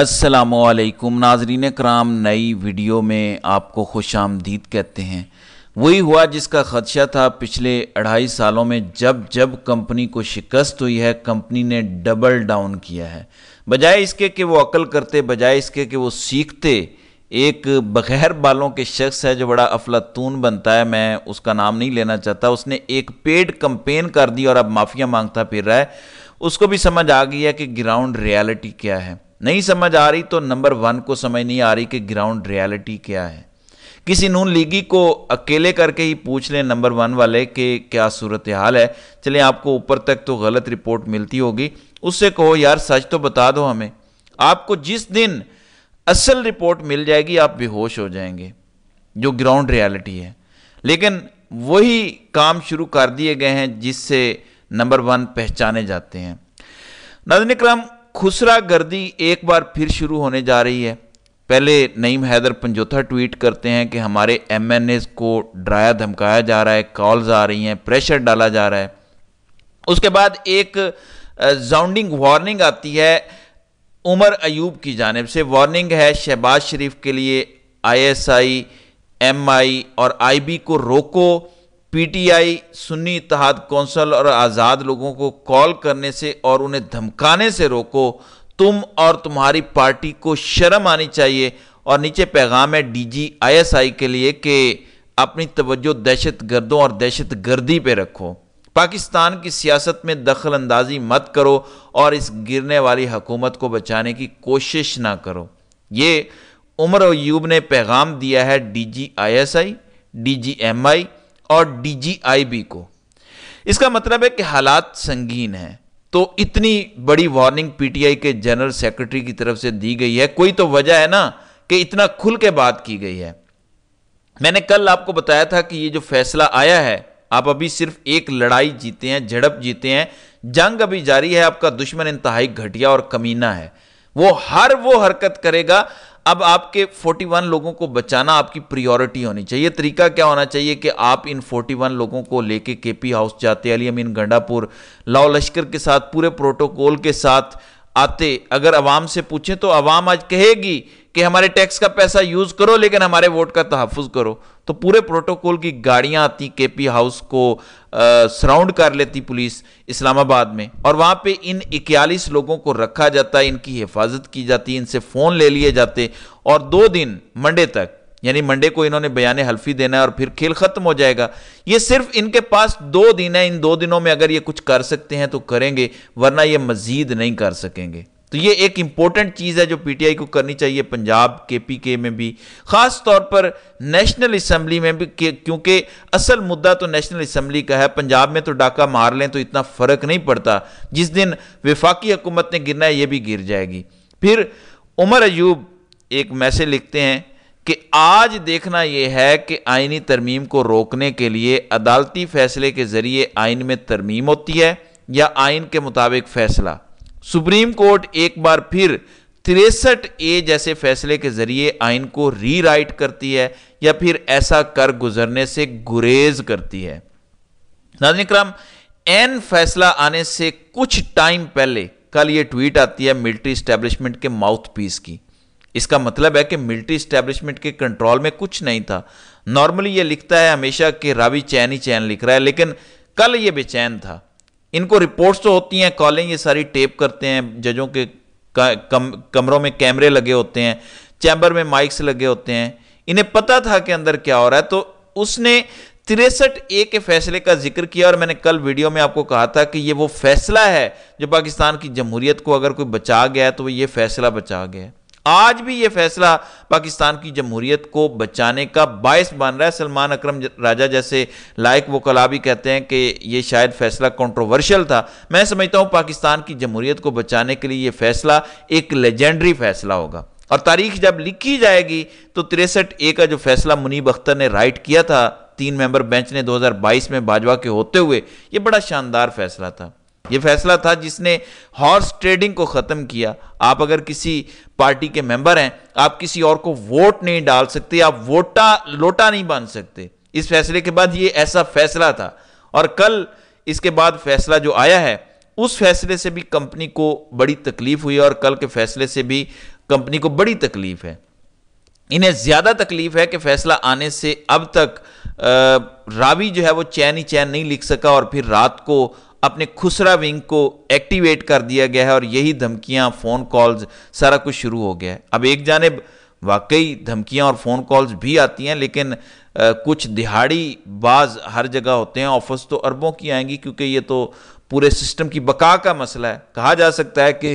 असलकुम नाजरीन कराम नई वीडियो में आपको खुश आमदीद कहते हैं वही हुआ जिसका खदशा था पिछले अढ़ाई सालों में जब जब कंपनी को शिकस्त हुई है कंपनी ने डबल डाउन किया है बजाय इसके कि वो अकल करते बजाय इसके कि वो सीखते एक बग़ैर बालों के शख्स है जो बड़ा अफलातून बनता है मैं उसका नाम नहीं लेना चाहता उसने एक पेड कंपेन कर दी और अब माफ़िया मांगता फिर रहा है उसको भी समझ आ गई है कि ग्राउंड रियलिटी क्या है नहीं समझ आ रही तो नंबर वन को समझ नहीं आ रही कि ग्राउंड रियलिटी क्या है किसी नून लीगी को अकेले करके ही पूछ लें नंबर वन वाले कि क्या सूरत हाल है चले आपको ऊपर तक तो गलत रिपोर्ट मिलती होगी उससे कहो यार सच तो बता दो हमें आपको जिस दिन असल रिपोर्ट मिल जाएगी आप बेहोश हो जाएंगे जो ग्राउंड रियलिटी है लेकिन वही काम शुरू कर दिए गए हैं जिससे नंबर वन पहचाने जाते हैं नजन क्रम खुसरा गर्दी एक बार फिर शुरू होने जा रही है पहले नईम हैदर पंजोथा ट्वीट करते हैं कि हमारे एम एन को डराया धमकाया जा रहा है कॉल्स आ रही हैं प्रेशर डाला जा रहा है उसके बाद एक जाउंडिंग वार्निंग आती है उमर अयूब की जानब से वार्निंग है शहबाज शरीफ के लिए आईएसआई एमआई और आईबी को रोको पीटीआई सुन्नी इतिहाद कौंसल और आज़ाद लोगों को कॉल करने से और उन्हें धमकाने से रोको तुम और तुम्हारी पार्टी को शर्म आनी चाहिए और नीचे पैगाम है एस आई के लिए कि अपनी तवज्जो दहशत गर्दों और दहशत गर्दी पर रखो पाकिस्तान की सियासत में दखल अंदाजी मत करो और इस गिरने वाली हकूमत को बचाने की कोशिश ना करो ये उमर अयूब ने पैगाम दिया है D D G I I S G M I और डीजीआईबी को इसका मतलब है कि हालात संगीन है तो इतनी बड़ी वार्निंग पीटीआई के जनरल सेक्रेटरी की तरफ से दी गई है कोई तो वजह है ना कि इतना खुल के बात की गई है मैंने कल आपको बताया था कि ये जो फैसला आया है आप अभी सिर्फ एक लड़ाई जीते हैं झड़प जीते हैं जंग अभी जारी है आपका दुश्मन इंतहाई घटिया और कमीना है वो हर वो हरकत करेगा अब आपके 41 लोगों को बचाना आपकी प्रियोरिटी होनी चाहिए तरीका क्या होना चाहिए कि आप इन 41 लोगों को लेके केपी हाउस जाते अली अमीन गंडापुर लाओ लश्कर के साथ पूरे प्रोटोकॉल के साथ आते अगर आवाम से पूछें तो आवाम आज कहेगी कि हमारे टैक्स का पैसा यूज करो लेकिन हमारे वोट का तहफुज करो तो पूरे प्रोटोकॉल की गाड़ियां आती केपी हाउस को सराउंड कर लेती पुलिस इस्लामाबाद में और वहां पे इन इक्यालीस लोगों को रखा जाता इनकी हिफाजत की जाती इनसे फ़ोन ले लिए जाते और दो दिन मंडे तक यानी मंडे को इन्होंने बयान हल्फी देना है और फिर खेल खत्म हो जाएगा ये सिर्फ इनके पास दो दिन है इन दो दिनों में अगर ये कुछ कर सकते हैं तो करेंगे वरना ये मजीद नहीं कर सकेंगे तो ये एक इंपॉर्टेंट चीज़ है जो पीटीआई को करनी चाहिए पंजाब के पी के में भी ख़ास तौर पर नेशनल असम्बली में भी क्योंकि असल मुद्दा तो नेशनल असम्बली का है पंजाब में तो डाका मार लें तो इतना फ़र्क नहीं पड़ता जिस दिन विफाकी हुकूमत ने गिरना है ये भी गिर जाएगी फिर उमर अयूब एक मैसेज लिखते हैं कि आज देखना यह है कि आइनी तरमीम को रोकने के लिए अदालती फैसले के ज़रिए आइन में तरमीम होती है या आइन के मुताबिक फैसला सुप्रीम कोर्ट एक बार फिर तिरसठ ए जैसे फैसले के जरिए आइन को रीराइट करती है या फिर ऐसा कर गुजरने से गुरेज करती है नाजन क्रम एन फैसला आने से कुछ टाइम पहले कल ये ट्वीट आती है मिलिट्री स्टैब्लिशमेंट के माउथ पीस की इसका मतलब है कि मिलिट्री स्टैब्लिशमेंट के कंट्रोल में कुछ नहीं था नॉर्मली ये लिखता है हमेशा कि रावी चैन ही चैन लिख रहा है लेकिन कल ये बेचैन था इनको रिपोर्ट्स तो होती हैं कॉलिंग ये सारी टेप करते हैं जजों के कम, कमरों में कैमरे लगे होते हैं चैम्बर में माइक्स लगे होते हैं इन्हें पता था कि अंदर क्या हो रहा है तो उसने तिरसठ ए के फैसले का जिक्र किया और मैंने कल वीडियो में आपको कहा था कि ये वो फैसला है जो पाकिस्तान की जमहूरियत को अगर कोई बचा गया है तो वो ये फैसला बचा गया है आज भी यह फैसला पाकिस्तान की जमहूरियत को बचाने का बायस बन रहा है सलमान अक्रम राजा जैसे लायक वो कला भी कहते हैं कि यह शायद फैसला कंट्रोवर्शियल था मैं समझता हूं पाकिस्तान की जमहूरियत को बचाने के लिए यह फैसला एक लेजेंडरी फैसला होगा और तारीख जब लिखी जाएगी तो तिरसठ ए का जो फैसला मुनीब अख्तर ने राइट किया था तीन मेंबर बेंच ने 2022 में बाजवा के होते हुए यह बड़ा शानदार फैसला था ये फैसला था जिसने हॉर्स ट्रेडिंग को ख़त्म किया आप अगर किसी पार्टी के मेंबर हैं आप किसी और को वोट नहीं डाल सकते आप वोटा लोटा नहीं बांध सकते इस फैसले के बाद ये ऐसा फैसला था और कल इसके बाद फैसला जो आया है उस फैसले से भी कंपनी को बड़ी तकलीफ हुई और कल के फैसले से भी कंपनी को बड़ी तकलीफ है इन्हें ज़्यादा तकलीफ है कि फैसला आने से अब तक रावी जो है वो चैन ही चैन नहीं लिख सका और फिर रात को अपने खुसरा विंग को एक्टिवेट कर दिया गया है और यही धमकियां फ़ोन कॉल्स सारा कुछ शुरू हो गया है अब एक जानब वाकई धमकियां और फ़ोन कॉल्स भी आती हैं लेकिन आ, कुछ दिहाड़ी बाज हर जगह होते हैं ऑफर्स तो अरबों की आएंगी क्योंकि ये तो पूरे सिस्टम की बका का मसला है कहा जा सकता है कि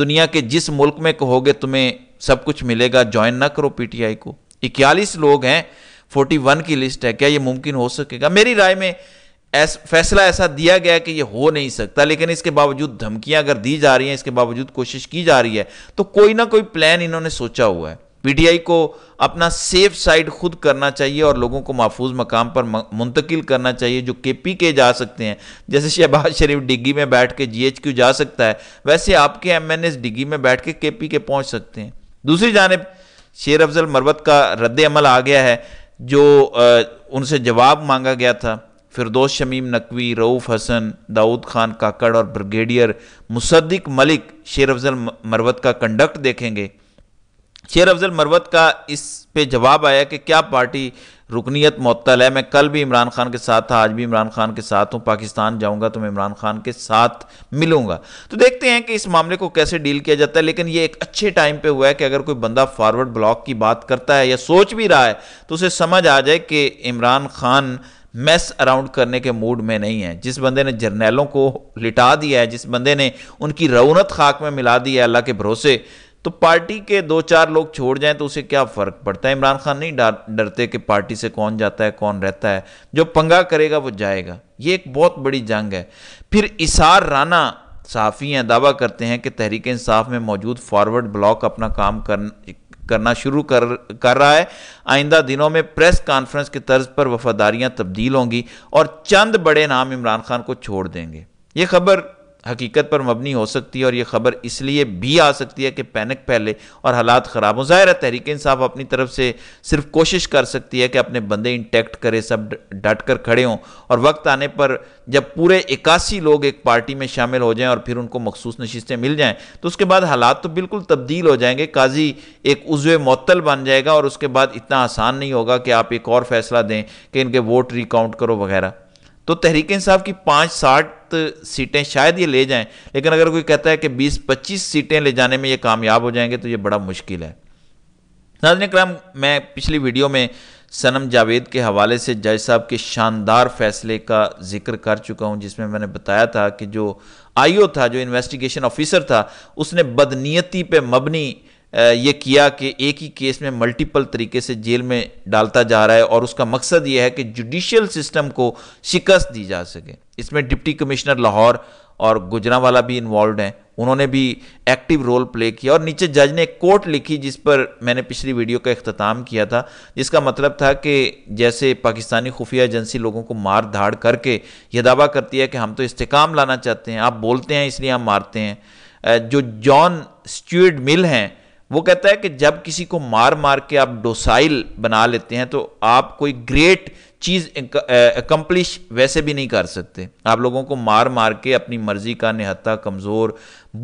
दुनिया के जिस मुल्क में कहोगे तुम्हें सब कुछ मिलेगा ज्वाइन ना करो पीटीआई को इक्यालीस लोग हैं फोर्टी वन की लिस्ट है क्या ये मुमकिन हो सकेगा मेरी राय में ऐस, फैसला ऐसा दिया गया कि ये हो नहीं सकता लेकिन इसके बावजूद धमकियां अगर दी जा रही हैं इसके बावजूद कोशिश की जा रही है तो कोई ना कोई प्लान इन्होंने सोचा हुआ है पीटीआई को अपना सेफ साइड खुद करना चाहिए और लोगों को महफूज मकाम पर मुंतकिल करना चाहिए जो के पी के जा सकते हैं जैसे शहबाज शरीफ डिग्गी में बैठ के जी एच क्यू जा सकता है वैसे आपके एम एन एस डिग्गी में बैठ के के पी के पहुँच सकते हैं दूसरी जानब शेर अफजल मरवत का रद्द अमल आ गया है जो उनसे जवाब मांगा गया था फिरदोस शमीम नकवी रऊफ़ हसन दाऊद खान काकड़ और ब्रिगेडियर मुसद्दिक मलिक शेर अफजल मरवत का कंडक्ट देखेंगे शेर अफजल मरवत का इस पे जवाब आया कि क्या पार्टी रुकनीत मअतल है मैं कल भी इमरान खान के साथ था आज भी इमरान खान के साथ हूँ पाकिस्तान जाऊँगा तो मैं इमरान खान के साथ मिलूँगा तो देखते हैं कि इस मामले को कैसे डील किया जाता है लेकिन ये एक अच्छे टाइम पे हुआ है कि अगर कोई बंदा फॉरवर्ड ब्लॉक की बात करता है या सोच भी रहा है तो उसे समझ आ जाए कि इमरान खान मैस अराउंड करने के मूड में नहीं है जिस बंदे ने जर्नैलों को लिटा दिया है जिस बंदे ने उनकी रौनत खाक में मिला दी है अल्लाह के भरोसे तो पार्टी के दो चार लोग छोड़ जाएं तो उसे क्या फर्क पड़ता है इमरान खान नहीं डरते कि पार्टी से कौन जाता है कौन रहता है जो पंगा करेगा वो जाएगा ये एक बहुत बड़ी जंग है फिर इसार राना साफ़ी हैं दावा करते हैं कि तहरीक इंसाफ में मौजूद फॉरवर्ड ब्लॉक अपना काम कर करना शुरू कर कर रहा है आइंदा दिनों में प्रेस कॉन्फ्रेंस के तर्ज पर वफादारियां तब्दील होंगी और चंद बड़े नाम इमरान खान को छोड़ देंगे ये खबर हकीकत पर मबनी हो सकती है और यह खबर इसलिए भी आ सकती है कि पैनिक फैले और हालात ख़राब हो ज़ाहिर है तहरीक इंसाफ अपनी तरफ से सिर्फ कोशिश कर सकती है कि अपने बंदे इंटैक्ट करें सब डट कर खड़े हों और वक्त आने पर जब पूरे इक्यासी लोग एक पार्टी में शामिल हो जाएं और फिर उनको मखसूस नशितें मिल जाएं तो उसके बाद हालात तो बिल्कुल तब्दील हो जाएंगे काजी एक उजव मअतल बन जाएगा और उसके बाद इतना आसान नहीं होगा कि आप एक और फैसला दें कि इनके वोट रिकाउंट करो वगैरह तो तहरीक इंसाफ की पाँच साठ सात सीटें शायद ये ले जाएं लेकिन अगर कोई कहता है कि बीस पच्चीस सीटें ले जाने में ये कामयाब हो जाएंगे तो ये बड़ा मुश्किल है नाजन कराम मैं पिछली वीडियो में सनम जावेद के हवाले से जज साहब के शानदार फैसले का जिक्र कर चुका हूं जिसमें मैंने बताया था कि जो आईओ था जो इन्वेस्टिगेशन ऑफिसर था उसने बदनीयती पे मबनी ये किया कि एक ही केस में मल्टीपल तरीके से जेल में डालता जा रहा है और उसका मकसद ये है कि जुडिशियल सिस्टम को शिकस्त दी जा सके इसमें डिप्टी कमिश्नर लाहौर और गुजरावाला भी इन्वॉल्व हैं उन्होंने भी एक्टिव रोल प्ले किया और नीचे जज ने एक कोर्ट लिखी जिस पर मैंने पिछली वीडियो का अख्ताम किया था जिसका मतलब था कि जैसे पाकिस्तानी खुफिया एजेंसी लोगों को मार धाड़ करके यह दावा करती है कि हम तो इस्तेकाम लाना चाहते हैं आप बोलते हैं इसलिए हम मारते हैं जो जॉन स्ट्यूड मिल हैं वो कहता है कि जब किसी को मार मार के आप डोसाइल बना लेते हैं तो आप कोई ग्रेट चीज़ अकम्पलिश वैसे भी नहीं कर सकते आप लोगों को मार मार के अपनी मर्जी का निहत्ता कमज़ोर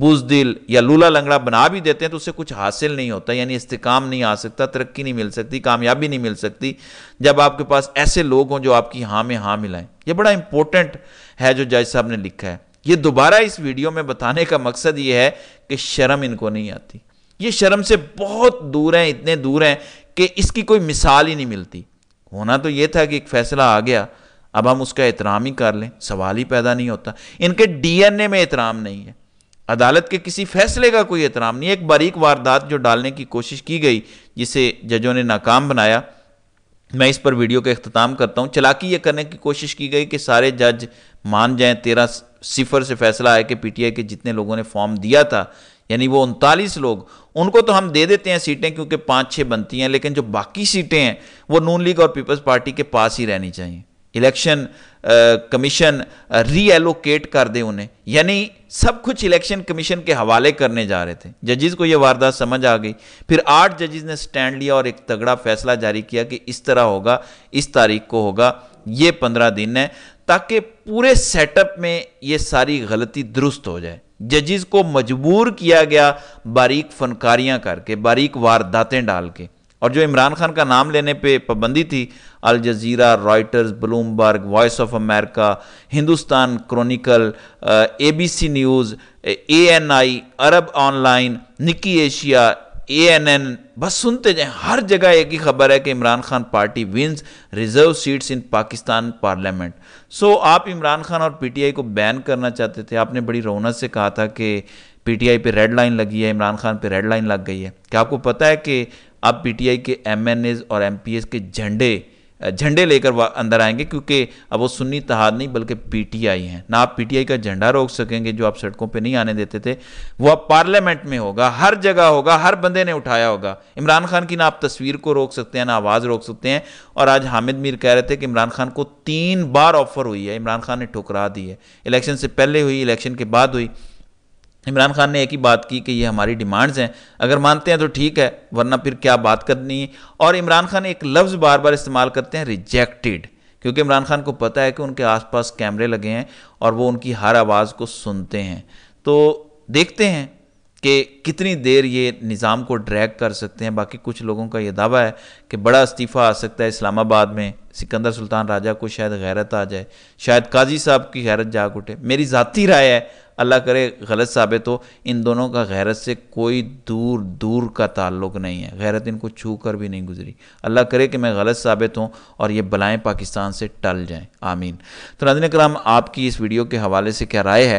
बुजदिल या लूला लंगड़ा बना भी देते हैं तो उससे कुछ हासिल नहीं होता यानी इस्तेकाम नहीं आ सकता तरक्की नहीं मिल सकती कामयाबी नहीं मिल सकती जब आपके पास ऐसे लोग हों जो आपकी हाँ में हाँ मिलाएं ये बड़ा इंपॉर्टेंट है जो जज साहब ने लिखा है ये दोबारा इस वीडियो में बताने का मकसद ये है कि शर्म इनको नहीं आती ये शर्म से बहुत दूर हैं इतने दूर हैं कि इसकी कोई मिसाल ही नहीं मिलती होना तो ये था कि एक फैसला आ गया अब हम उसका एहतराम ही कर लें सवाल ही पैदा नहीं होता इनके डीएनए में एहतराम नहीं है अदालत के किसी फैसले का कोई एहतराम नहीं एक बारीक वारदात जो डालने की कोशिश की गई जिसे जजों ने नाकाम बनाया मैं इस पर वीडियो का अख्ताम करता हूँ चलाकी ये करने की कोशिश की गई कि सारे जज मान जाएं तेरह सिफर से फैसला आया कि पीटीआई के जितने लोगों ने फॉर्म दिया था यानी वो उनतालीस लोग उनको तो हम दे देते हैं सीटें क्योंकि पाँच छः बनती हैं लेकिन जो बाकी सीटें हैं वो नून लीग और पीपल्स पार्टी के पास ही रहनी चाहिए इलेक्शन कमीशन रीएलोकेट कर दे उन्हें यानी सब कुछ इलेक्शन कमीशन के हवाले करने जा रहे थे जजेस को यह वारदात समझ आ गई फिर आठ जजेस ने स्टैंड लिया और एक तगड़ा फैसला जारी किया कि इस तरह होगा इस तारीख को होगा ये पंद्रह दिन है ताकि पूरे सेटअप में ये सारी गलती दुरुस्त हो जाए जजिस को मजबूर किया गया बारीक फनकारियां करके बारीक वारदातें डाल के और जो इमरान खान का नाम लेने पे पाबंदी थी Al Jazeera Reuters Bloomberg Voice of America Hindustan Chronicle A C News A N I Arab Online Nikkei Asia A N N बस सुनते जाएं हर जगह एक ही खबर है कि Imran Khan party wins reserve seats in Pakistan parliament so आप इमरान खान और पीटीआई को बैन करना चाहते थे आपने बड़ी रौनक से कहा था कि पीटीआई पे रेड लाइन लगी है इमरान खान पे रेड लाइन लग गई है क्या आपको पता है कि अब पीटीआई के एम और एम के झंडे झंडे लेकर अंदर आएंगे क्योंकि अब वो सुन्नी तहाद नहीं बल्कि पीटीआई हैं ना आप पीटीआई का झंडा रोक सकेंगे जो आप सड़कों पे नहीं आने देते थे वो अब पार्लियामेंट में होगा हर जगह होगा हर बंदे ने उठाया होगा इमरान खान की ना आप तस्वीर को रोक सकते हैं ना आवाज़ रोक सकते हैं और आज हामिद मीर कह रहे थे कि इमरान खान को तीन बार ऑफर हुई है इमरान खान ने ठुकरा दी है इलेक्शन से पहले हुई इलेक्शन के बाद हुई इमरान खान ने एक ही बात की कि ये हमारी डिमांड्स हैं अगर मानते हैं तो ठीक है वरना फिर क्या बात करनी है और इमरान खान एक लफ्ज़ बार बार इस्तेमाल करते हैं रिजेक्टेड क्योंकि इमरान खान को पता है कि उनके आसपास कैमरे लगे हैं और वो उनकी हर आवाज़ को सुनते हैं तो देखते हैं कि कितनी देर ये निज़ाम को ड्रैग कर सकते हैं बाकी कुछ लोगों का ये दावा है कि बड़ा इस्तीफ़ा आ सकता है इस्लामाबाद में सिकंदर सुल्तान राजा को शायद गैरत आ जाए शायद काजी साहब की गैरत जाग उठे मेरी ज़ाती राय है अल्लाह करे गलत साबित हो इन दोनों का गैरत से कोई दूर दूर का ताल्लुक नहीं है गैरत इनको छू कर भी नहीं गुजरी अल्लाह करे कि मैं गलत साबित हूँ और ये बलाएँ पाकिस्तान से टल जाएँ आमीन तो नाजन कराम आपकी इस वीडियो के हवाले से क्या राय है